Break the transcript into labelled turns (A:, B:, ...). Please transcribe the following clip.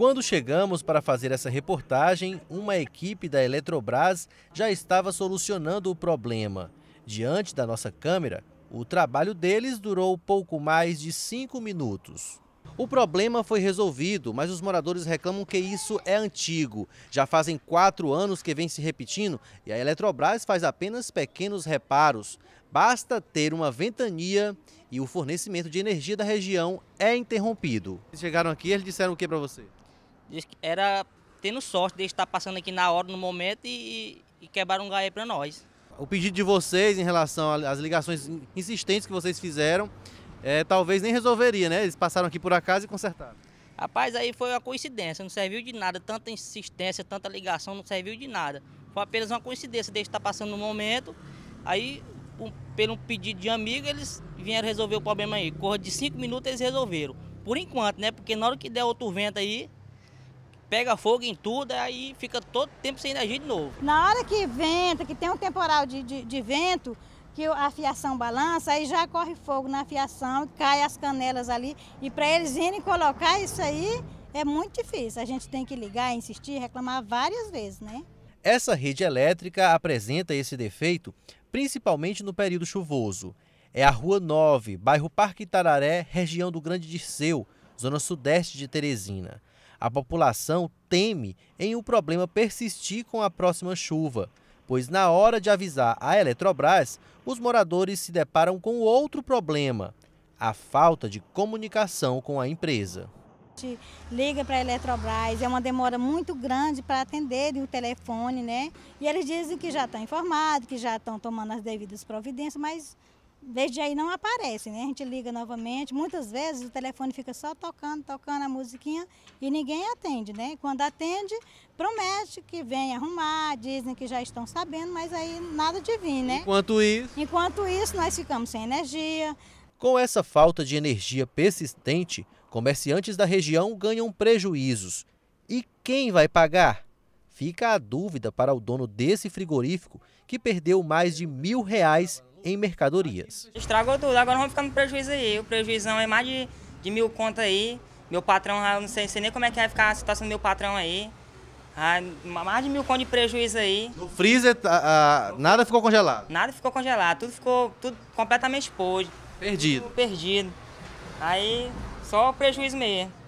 A: Quando chegamos para fazer essa reportagem, uma equipe da Eletrobras já estava solucionando o problema. Diante da nossa câmera, o trabalho deles durou pouco mais de cinco minutos. O problema foi resolvido, mas os moradores reclamam que isso é antigo. Já fazem quatro anos que vem se repetindo e a Eletrobras faz apenas pequenos reparos. Basta ter uma ventania e o fornecimento de energia da região é interrompido. Eles chegaram aqui, eles disseram o que para você?
B: Diz que era tendo sorte de estar passando aqui na hora, no momento, e, e quebraram um galho para nós.
A: O pedido de vocês em relação às ligações insistentes que vocês fizeram, é, talvez nem resolveria, né? Eles passaram aqui por acaso e consertaram.
B: Rapaz, aí foi uma coincidência, não serviu de nada. Tanta insistência, tanta ligação, não serviu de nada. Foi apenas uma coincidência de estar passando no momento. Aí, um, pelo pedido de amigo, eles vieram resolver o problema aí. Corra de cinco minutos, eles resolveram. Por enquanto, né? Porque na hora que der outro vento aí, pega fogo em tudo, aí fica todo tempo sem energia de novo.
C: Na hora que venta, que tem um temporal de, de, de vento, que a fiação balança, aí já corre fogo na fiação, cai as canelas ali. E para eles irem colocar isso aí é muito difícil. A gente tem que ligar, insistir, reclamar várias vezes, né?
A: Essa rede elétrica apresenta esse defeito principalmente no período chuvoso. É a Rua 9, bairro Parque Tararé, região do Grande Dirceu, zona sudeste de Teresina. A população teme em o um problema persistir com a próxima chuva, pois na hora de avisar a Eletrobras, os moradores se deparam com outro problema: a falta de comunicação com a empresa
C: liga para a Eletrobras, é uma demora muito grande para atenderem o telefone, né? E eles dizem que já estão tá informados, que já estão tomando as devidas providências, mas desde aí não aparece, né? A gente liga novamente. Muitas vezes o telefone fica só tocando, tocando a musiquinha e ninguém atende, né? Quando atende, promete que vem arrumar, dizem que já estão sabendo, mas aí nada de vir, né? Enquanto isso. Enquanto isso, nós ficamos sem energia.
A: Com essa falta de energia persistente, comerciantes da região ganham prejuízos. E quem vai pagar? Fica a dúvida para o dono desse frigorífico que perdeu mais de mil reais em mercadorias.
B: Estragou tudo, agora vamos ficar no prejuízo aí. O prejuízo é mais de, de mil contas aí. Meu patrão, ah, eu não sei, sei, nem como é que vai ficar a situação do meu patrão aí. Ah, mais de mil contas de prejuízo aí. No
A: freezer, ah, ah, nada ficou congelado?
B: Nada ficou congelado, tudo ficou tudo completamente podre. Perdido? Tudo perdido. Aí, só prejuízo mesmo.